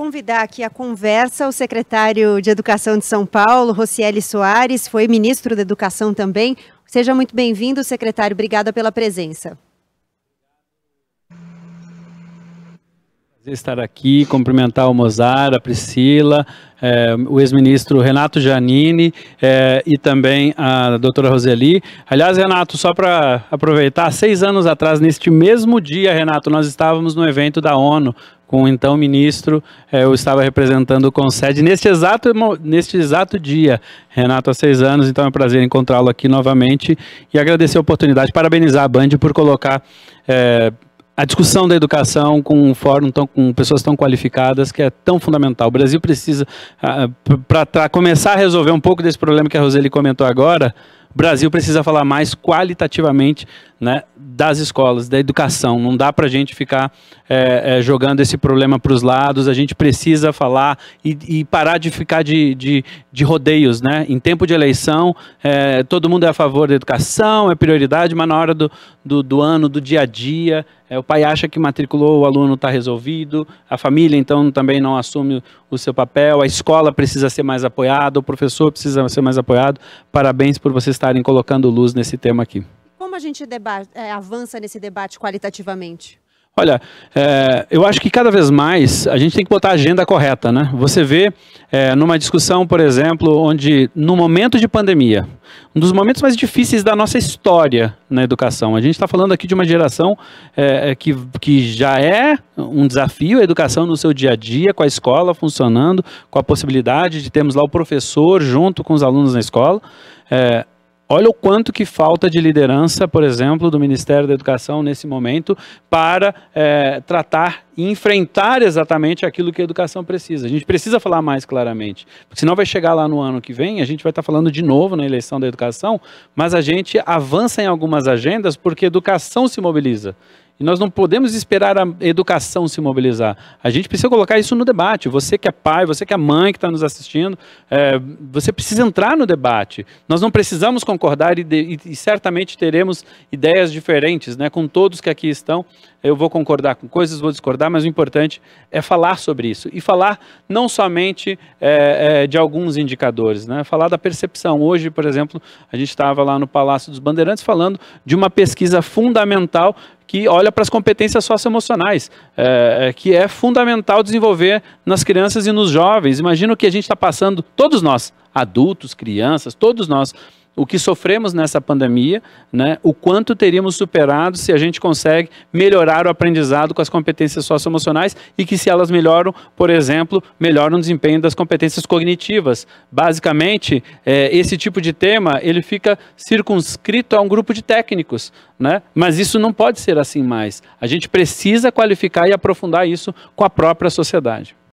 convidar aqui a conversa o secretário de Educação de São Paulo, Rocieli Soares, foi ministro da Educação também. Seja muito bem-vindo, secretário. Obrigada pela presença. estar aqui, cumprimentar o Mozart, a Priscila, é, o ex-ministro Renato Janini é, e também a doutora Roseli. Aliás, Renato, só para aproveitar, seis anos atrás, neste mesmo dia, Renato, nós estávamos no evento da ONU com o então ministro, é, eu estava representando o Concede neste exato, neste exato dia, Renato, há seis anos, então é um prazer encontrá-lo aqui novamente e agradecer a oportunidade, parabenizar a Band por colocar a discussão da educação com um fórum tão, com pessoas tão qualificadas que é tão fundamental. O Brasil precisa, ah, ah, para começar a resolver um pouco desse problema que a Roseli comentou agora, Brasil precisa falar mais qualitativamente né, das escolas, da educação. Não dá para a gente ficar é, é, jogando esse problema para os lados. A gente precisa falar e, e parar de ficar de, de, de, rodeios. Né? Em tempo de eleição, é, todo mundo é a favor da educação, é prioridade, mas na hora do, do, do ano, do dia a dia, é, o pai acha que matriculou, o aluno está resolvido, a família então também não assume o seu papel, a escola precisa ser mais apoiada, o professor precisa ser mais apoiado. Parabéns por vocês estarem colocando luz nesse tema aqui. Como a gente debate, é, avança nesse debate qualitativamente? Olha, é, eu acho que cada vez mais a gente tem que botar a agenda correta, né? Você vê é, numa discussão, por exemplo, onde no momento de pandemia, um dos momentos mais difíceis da nossa história na educação, a gente está falando aqui de uma geração é, é, que, que já é um desafio a educação no seu dia a dia, com a escola funcionando, com a possibilidade de termos lá o professor junto com os alunos na escola. É, Olha o quanto que falta de liderança, por exemplo, do Ministério da Educação nesse momento para é, tratar enfrentar exatamente aquilo que a educação precisa. A gente precisa falar mais claramente, porque senão vai chegar lá no ano que vem, a gente vai estar falando de novo na eleição da educação, mas a gente avança em algumas agendas porque a educação se mobiliza. E nós não podemos esperar a educação se mobilizar. A gente precisa colocar isso no debate. Você que é pai, você que é mãe que está nos assistindo, é, você precisa entrar no debate. Nós não precisamos concordar e, de, e, certamente teremos ideias diferentes, né? Com todos que aqui estão, eu vou concordar com coisas, vou discordar, comentar, mas o importante é falar sobre isso. E falar não somente é, é, de alguns indicadores, né? falar da percepção. Hoje, por exemplo, a gente estava lá no Palácio dos Bandeirantes falando de uma pesquisa fundamental que olha para as competências socioemocionais, é, é que é fundamental desenvolver nas crianças e nos jovens. Imagina o que a gente está passando, todos nós, adultos, crianças, todos nós o que sofremos nessa pandemia, né, o quanto teríamos superado se a gente consegue melhorar o aprendizado com as competências socioemocionais e que se elas melhoram, por exemplo, melhoram o desempenho das competências cognitivas. Basicamente, é, esse tipo de tema ele fica circunscrito a um grupo de técnicos, né? Mas isso não pode ser assim mais. A gente precisa qualificar e aprofundar isso com a própria sociedade.